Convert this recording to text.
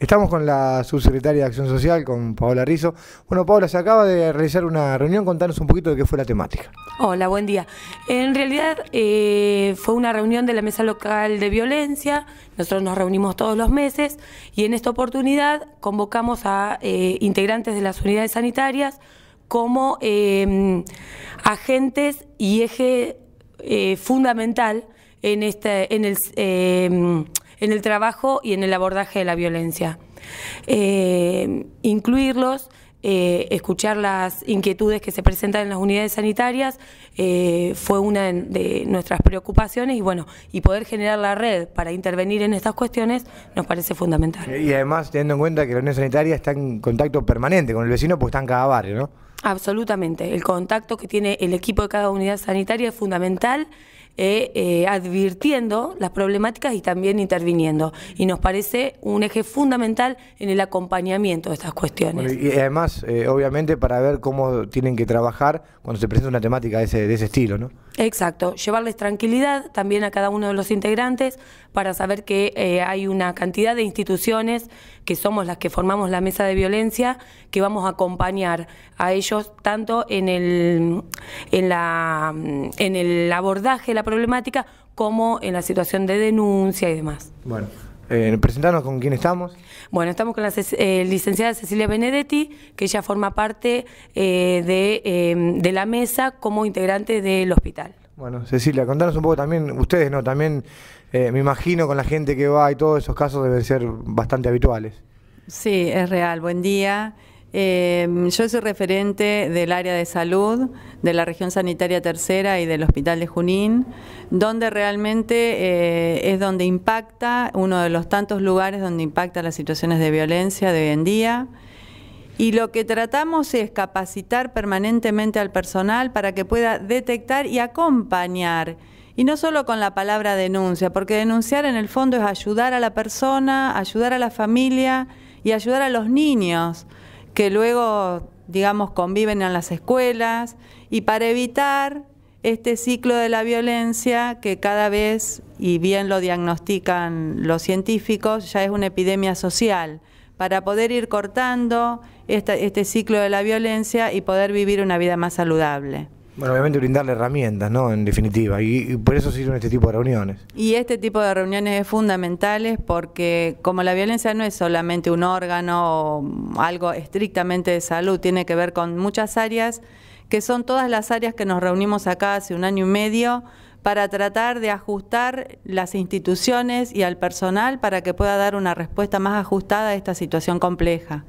Estamos con la subsecretaria de Acción Social, con Paola Rizo. Bueno, Paola, se acaba de realizar una reunión, contanos un poquito de qué fue la temática. Hola, buen día. En realidad eh, fue una reunión de la Mesa Local de Violencia, nosotros nos reunimos todos los meses y en esta oportunidad convocamos a eh, integrantes de las unidades sanitarias como em, agentes y eje eh, fundamental en, este, en el em, en el trabajo y en el abordaje de la violencia. Eh, incluirlos eh, escuchar las inquietudes que se presentan en las unidades sanitarias eh, fue una de, nuestras preocupaciones y bueno, y poder generar la red para intervenir en estas cuestiones nos parece fundamental. Y además teniendo en cuenta que la unidad sanitaria está en contacto permanente con el vecino, pues en cada barrio, ¿no? Absolutamente. El contacto que tiene el equipo de cada unidad sanitaria es fundamental, eh, eh, advirtiendo las problemáticas y también interviniendo. Y nos parece un eje fundamental en el acompañamiento de estas cuestiones. y además, eh, obviamente, para ver cómo tienen que trabajar cuando se presenta una temática de ese, de ese estilo, ¿no? Exacto, llevarles tranquilidad también a cada uno de los integrantes para saber que eh, hay una cantidad de instituciones que somos las que formamos la mesa de violencia que vamos a acompañar a ellos tanto en el, en la, en el abordaje de la problemática como en la situación de denuncia y demás. Bueno. Eh, presentarnos con quién estamos. Bueno, estamos con la eh, licenciada Cecilia Benedetti, que ella forma parte eh, de, em, de, la mesa como integrante del hospital. Bueno, Cecilia, contanos un poco también, ustedes, ¿no? También me imagino con la gente que va y todos esos casos deben ser bastante habituales. Sí, es real. Buen día. Em, yo soy referente del área de salud de la región sanitaria tercera y del hospital de Junín, donde realmente eh, es donde impacta, uno de los tantos lugares donde impacta las situaciones de violencia de hoy en día. Y lo que tratamos es capacitar permanentemente al personal para que pueda detectar y acompañar. Y no solo con la palabra denuncia, porque denunciar en el fondo es ayudar a la persona, ayudar a la familia y ayudar a los niños que luego, digamos, conviven en las escuelas y para evitar este ciclo de la violencia que cada vez, y bien lo diagnostican los científicos, ya es una epidemia social, para poder ir cortando este ciclo de la violencia y poder vivir una vida más saludable. Bueno, obviamente brindarle herramientas, ¿no? En definitiva, y, por eso sirven este tipo de reuniones. Y este tipo de reuniones es fundamental porque como la violencia no es solamente un órgano o algo estrictamente de salud, tiene que ver con muchas áreas, que son todas las áreas que nos reunimos acá hace un año y medio para tratar de ajustar las instituciones y al personal para que pueda dar una respuesta más ajustada a esta situación compleja.